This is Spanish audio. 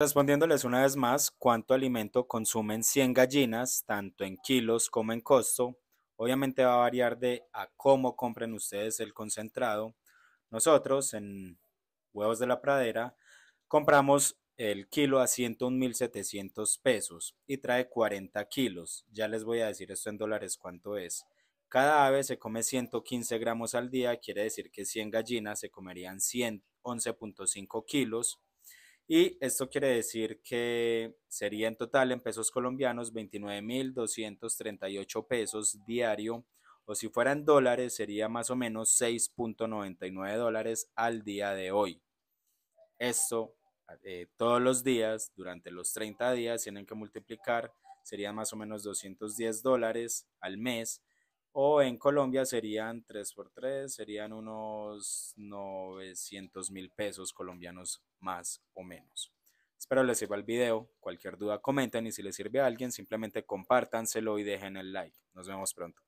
Respondiéndoles una vez más cuánto alimento consumen 100 gallinas, tanto en kilos como en costo, obviamente va a variar de a cómo compren ustedes el concentrado. Nosotros en Huevos de la Pradera compramos el kilo a 101.700 pesos y trae 40 kilos. Ya les voy a decir esto en dólares cuánto es. Cada ave se come 115 gramos al día, quiere decir que 100 gallinas se comerían 111.5 kilos. Y esto quiere decir que sería en total en pesos colombianos 29.238 pesos diario, o si fueran dólares sería más o menos 6.99 dólares al día de hoy. Esto eh, todos los días, durante los 30 días, tienen que multiplicar, sería más o menos 210 dólares al mes o en Colombia serían 3 por 3, serían unos 900 mil pesos colombianos más o menos. Espero les sirva el video. Cualquier duda comenten y si les sirve a alguien simplemente compártanselo y dejen el like. Nos vemos pronto.